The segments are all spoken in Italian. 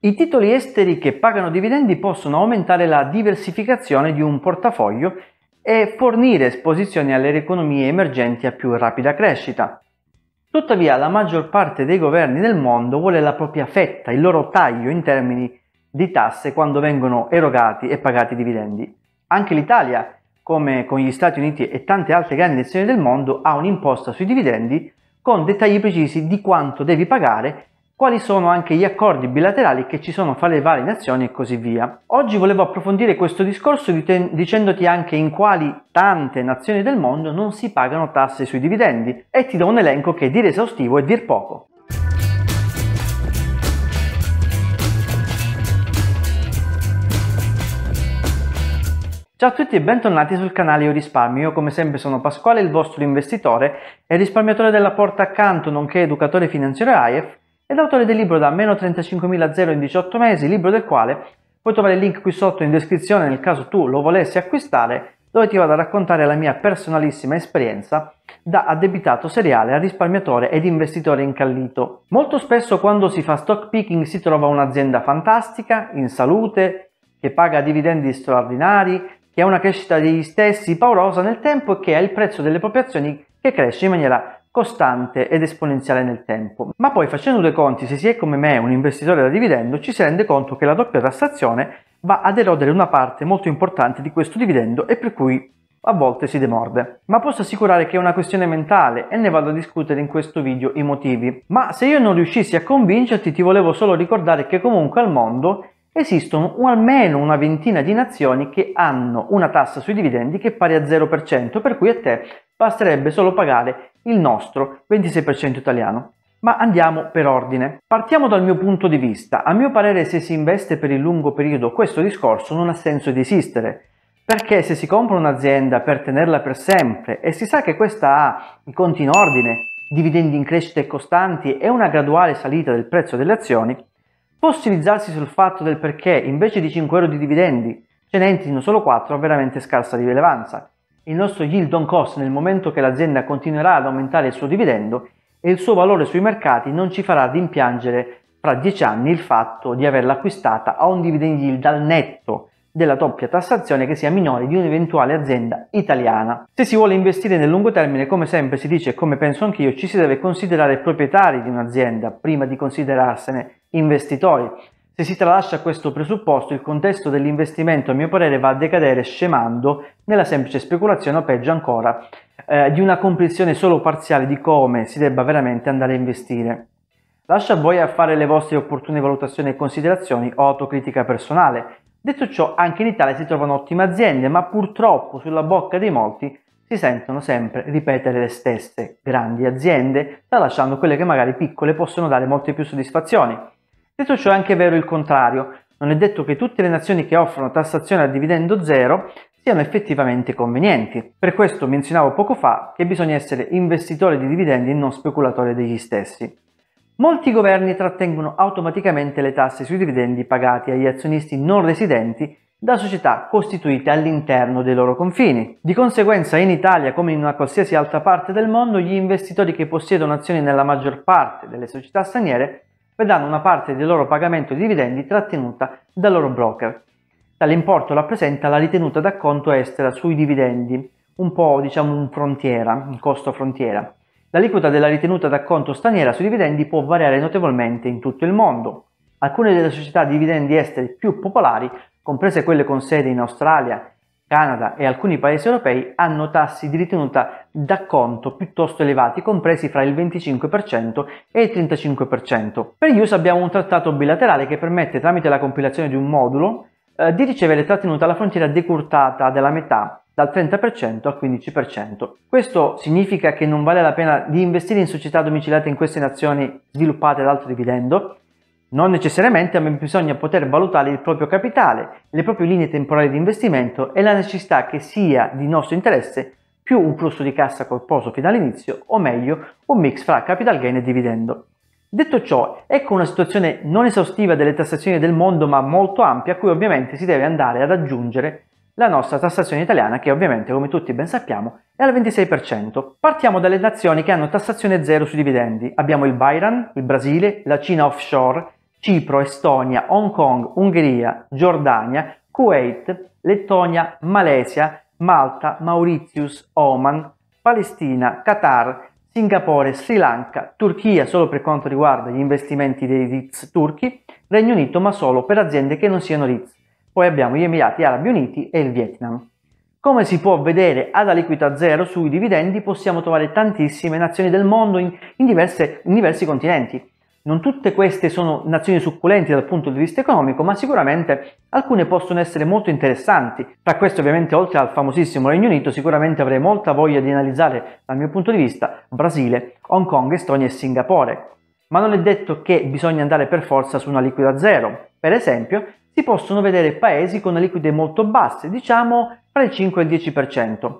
I titoli esteri che pagano dividendi possono aumentare la diversificazione di un portafoglio e fornire esposizioni alle economie emergenti a più rapida crescita. Tuttavia la maggior parte dei governi del mondo vuole la propria fetta, il loro taglio in termini di tasse quando vengono erogati e pagati dividendi. Anche l'Italia, come con gli Stati Uniti e tante altre grandi nazioni del mondo, ha un'imposta sui dividendi con dettagli precisi di quanto devi pagare quali sono anche gli accordi bilaterali che ci sono fra le varie nazioni e così via. Oggi volevo approfondire questo discorso dicendoti anche in quali tante nazioni del mondo non si pagano tasse sui dividendi e ti do un elenco che è dire esaustivo e dir poco. Ciao a tutti e bentornati sul canale Io Risparmio. Io come sempre sono Pasquale, il vostro investitore e risparmiatore della porta accanto, nonché educatore finanziario AIEF è l'autore del libro da meno 35.000 zero in 18 mesi, libro del quale puoi trovare il link qui sotto in descrizione nel caso tu lo volessi acquistare, dove ti vado a raccontare la mia personalissima esperienza da addebitato seriale a risparmiatore ed investitore incallito. Molto spesso quando si fa stock picking si trova un'azienda fantastica, in salute, che paga dividendi straordinari, che ha una crescita degli stessi paurosa nel tempo e che ha il prezzo delle proprie azioni che cresce in maniera costante ed esponenziale nel tempo. Ma poi facendo due conti, se si è come me un investitore da dividendo, ci si rende conto che la doppia tassazione va ad erodere una parte molto importante di questo dividendo e per cui a volte si demorde. Ma posso assicurare che è una questione mentale e ne vado a discutere in questo video i motivi. Ma se io non riuscissi a convincerti ti volevo solo ricordare che comunque al mondo esistono almeno una ventina di nazioni che hanno una tassa sui dividendi che è pari a 0%, per cui a te basterebbe solo pagare il nostro 26% italiano. Ma andiamo per ordine. Partiamo dal mio punto di vista. A mio parere se si investe per il lungo periodo questo discorso non ha senso di esistere, perché se si compra un'azienda per tenerla per sempre e si sa che questa ha i conti in ordine, dividendi in crescita e costanti e una graduale salita del prezzo delle azioni, fossilizzarsi sul fatto del perché invece di 5 euro di dividendi ce ne entrino solo 4 ha veramente scarsa rilevanza il nostro yield on cost nel momento che l'azienda continuerà ad aumentare il suo dividendo e il suo valore sui mercati non ci farà rimpiangere fra dieci anni il fatto di averla acquistata a un dividend yield al netto della doppia tassazione che sia minore di un'eventuale azienda italiana. Se si vuole investire nel lungo termine, come sempre si dice e come penso anch'io, ci si deve considerare proprietari di un'azienda prima di considerarsene investitori se si tralascia questo presupposto, il contesto dell'investimento, a mio parere, va a decadere scemando nella semplice speculazione o peggio ancora, eh, di una comprensione solo parziale di come si debba veramente andare a investire. Lascia a voi a fare le vostre opportune valutazioni e considerazioni o autocritica personale. Detto ciò, anche in Italia si trovano ottime aziende, ma purtroppo sulla bocca di molti si sentono sempre ripetere le stesse grandi aziende, tralasciando quelle che magari piccole possono dare molte più soddisfazioni. Detto ciò è anche vero il contrario, non è detto che tutte le nazioni che offrono tassazione a dividendo zero siano effettivamente convenienti. Per questo menzionavo poco fa che bisogna essere investitore di dividendi e non speculatore degli stessi. Molti governi trattengono automaticamente le tasse sui dividendi pagati agli azionisti non residenti da società costituite all'interno dei loro confini. Di conseguenza in Italia, come in una qualsiasi altra parte del mondo, gli investitori che possiedono azioni nella maggior parte delle società straniere vedranno una parte del loro pagamento di dividendi trattenuta dal loro broker. Tale importo rappresenta la ritenuta d'acconto estera sui dividendi, un po' diciamo un frontiera, un costo frontiera. L'aliquota della ritenuta d'acconto straniera sui dividendi può variare notevolmente in tutto il mondo. Alcune delle società di dividendi esteri più popolari, comprese quelle con sede in Australia, Canada e alcuni paesi europei hanno tassi di ritenuta d'acconto piuttosto elevati, compresi fra il 25% e il 35%. Per gli USA abbiamo un trattato bilaterale che permette, tramite la compilazione di un modulo, eh, di ricevere trattenuta alla frontiera decurtata della metà dal 30% al 15%. Questo significa che non vale la pena di investire in società domiciliate in queste nazioni sviluppate ad alto dividendo, non necessariamente, ma bisogna poter valutare il proprio capitale, le proprie linee temporali di investimento e la necessità che sia di nostro interesse più un flusso di cassa corposo fino all'inizio, o meglio, un mix fra capital gain e dividendo. Detto ciò, ecco una situazione non esaustiva delle tassazioni del mondo, ma molto ampia, a cui ovviamente si deve andare ad aggiungere la nostra tassazione italiana, che ovviamente, come tutti ben sappiamo, è al 26%. Partiamo dalle nazioni che hanno tassazione zero sui dividendi. Abbiamo il Bairan, il Brasile, la Cina offshore, Cipro, Estonia, Hong Kong, Ungheria, Giordania, Kuwait, Lettonia, Malesia, Malta, Mauritius, Oman, Palestina, Qatar, Singapore, Sri Lanka, Turchia solo per quanto riguarda gli investimenti dei RITS turchi, Regno Unito ma solo per aziende che non siano RITS. Poi abbiamo gli Emirati Arabi Uniti e il Vietnam. Come si può vedere ad aliquota zero sui dividendi possiamo trovare tantissime nazioni del mondo in, in, diverse, in diversi continenti. Non tutte queste sono nazioni succulenti dal punto di vista economico, ma sicuramente alcune possono essere molto interessanti. Tra queste ovviamente oltre al famosissimo Regno Unito sicuramente avrei molta voglia di analizzare dal mio punto di vista Brasile, Hong Kong, Estonia e Singapore. Ma non è detto che bisogna andare per forza su una liquida zero. Per esempio, si possono vedere paesi con liquide molto basse, diciamo tra il 5 e il 10%.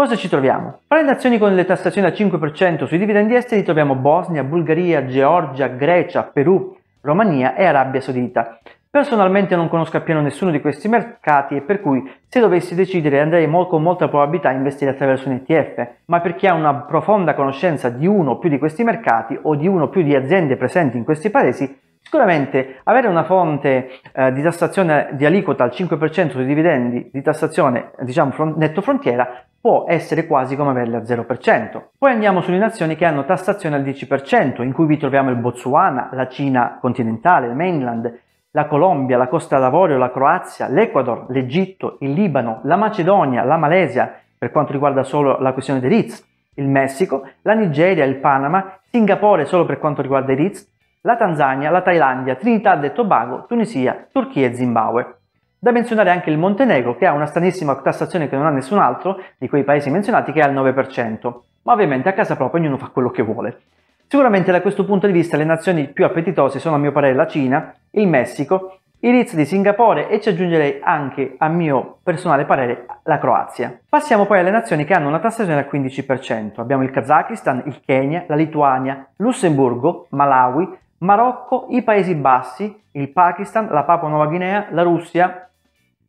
Cosa ci troviamo? Fra le nazioni con le tassazioni al 5% sui dividendi esteri troviamo Bosnia, Bulgaria, Georgia, Grecia, Perù, Romania e Arabia Saudita. Personalmente non conosco appieno nessuno di questi mercati e per cui se dovessi decidere andrei con molta probabilità a investire attraverso un ETF, ma per chi ha una profonda conoscenza di uno o più di questi mercati o di uno o più di aziende presenti in questi paesi, sicuramente avere una fonte eh, di tassazione di aliquota al 5% sui dividendi di tassazione diciamo front, netto frontiera può essere quasi come averle al 0%. Poi andiamo sulle nazioni che hanno tassazione al 10%, in cui vi troviamo il Botswana, la Cina continentale, il mainland, la Colombia, la Costa d'Avorio, la Croazia, l'Ecuador, l'Egitto, il Libano, la Macedonia, la Malesia, per quanto riguarda solo la questione dei RITS, il Messico, la Nigeria, il Panama, Singapore solo per quanto riguarda i RITS, la Tanzania, la Thailandia, Trinità e Tobago, Tunisia, Turchia e Zimbabwe. Da menzionare anche il Montenegro, che ha una stranissima tassazione che non ha nessun altro di quei paesi menzionati, che è al 9%, ma ovviamente a casa propria ognuno fa quello che vuole. Sicuramente da questo punto di vista le nazioni più appetitose sono a mio parere la Cina, il Messico, i Ritz di Singapore e ci aggiungerei anche, a mio personale parere, la Croazia. Passiamo poi alle nazioni che hanno una tassazione al 15%. Abbiamo il Kazakistan, il Kenya, la Lituania, Lussemburgo, Malawi, Marocco, i Paesi Bassi, il Pakistan, la Papua Nuova Guinea, la Russia,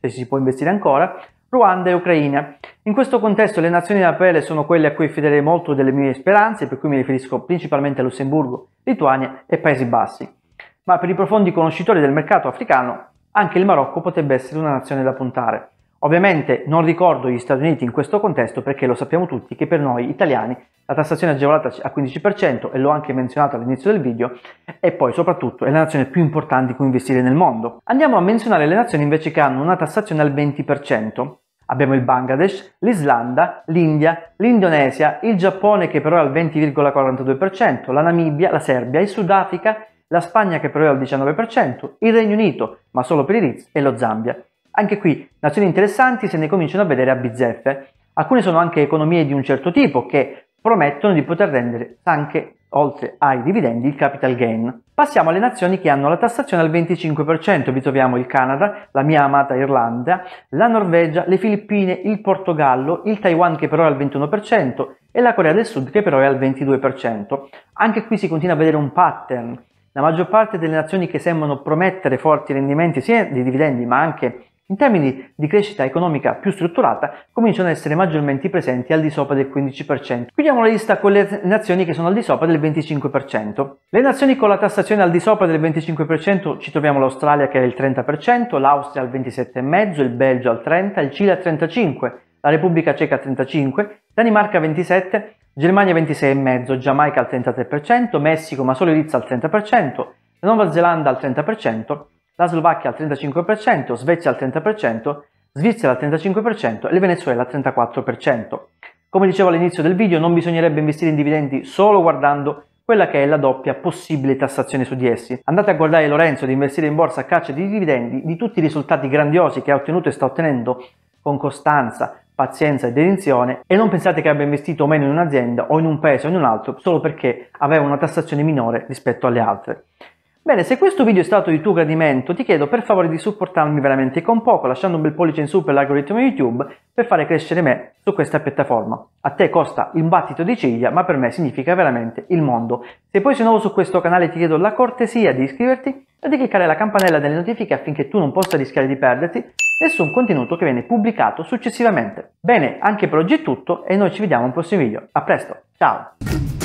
se si può investire ancora, Ruanda e Ucraina. In questo contesto le nazioni della pelle sono quelle a cui fiderei molto delle mie speranze, per cui mi riferisco principalmente a Lussemburgo, Lituania e Paesi Bassi. Ma per i profondi conoscitori del mercato africano, anche il Marocco potrebbe essere una nazione da puntare. Ovviamente non ricordo gli Stati Uniti in questo contesto perché lo sappiamo tutti che per noi italiani la tassazione agevolata al 15% e l'ho anche menzionato all'inizio del video e poi soprattutto è la nazione più importante in cui investire nel mondo. Andiamo a menzionare le nazioni invece che hanno una tassazione al 20%. Abbiamo il Bangladesh, l'Islanda, l'India, l'Indonesia, il Giappone che però è al 20,42%, la Namibia, la Serbia, il Sudafrica, la Spagna che però è al 19%, il Regno Unito, ma solo per i Ritz, e lo Zambia. Anche qui, nazioni interessanti se ne cominciano a vedere a bizzeffe. Alcune sono anche economie di un certo tipo che promettono di poter rendere anche oltre ai dividendi, il capital gain. Passiamo alle nazioni che hanno la tassazione al 25%, vi troviamo il Canada, la mia amata Irlanda, la Norvegia, le Filippine, il Portogallo, il Taiwan che però è al 21% e la Corea del Sud che però è al 22%. Anche qui si continua a vedere un pattern. La maggior parte delle nazioni che sembrano promettere forti rendimenti sia di dividendi ma anche in termini di crescita economica più strutturata, cominciano ad essere maggiormente presenti al di sopra del 15%. Chiudiamo la lista con le nazioni che sono al di sopra del 25%. Le nazioni con la tassazione al di sopra del 25% ci troviamo l'Australia che è il 30%, l'Austria al 27,5%, il Belgio al 30%, il Cile al 35%, la Repubblica Ceca al 35%, Danimarca al 27%, Germania 26,5%, Giamaica al 33%, Messico ma solo Irizia al 30%, Nuova Zelanda al 30%, la Slovacchia al 35%, Svezia al 30%, Svizzera al 35% e il Venezuela al 34%. Come dicevo all'inizio del video, non bisognerebbe investire in dividendi solo guardando quella che è la doppia possibile tassazione su di essi. Andate a guardare Lorenzo di investire in borsa a caccia di dividendi, di tutti i risultati grandiosi che ha ottenuto e sta ottenendo con costanza, pazienza e dedizione e non pensate che abbia investito o meno in un'azienda o in un paese o in un altro solo perché aveva una tassazione minore rispetto alle altre. Bene, se questo video è stato di tuo gradimento, ti chiedo per favore di supportarmi veramente con poco, lasciando un bel pollice in su per l'algoritmo YouTube per fare crescere me su questa piattaforma. A te costa un battito di ciglia, ma per me significa veramente il mondo. Se poi sei nuovo su questo canale ti chiedo la cortesia di iscriverti e di cliccare la campanella delle notifiche affinché tu non possa rischiare di perderti nessun contenuto che viene pubblicato successivamente. Bene, anche per oggi è tutto e noi ci vediamo al prossimo video. A presto, ciao!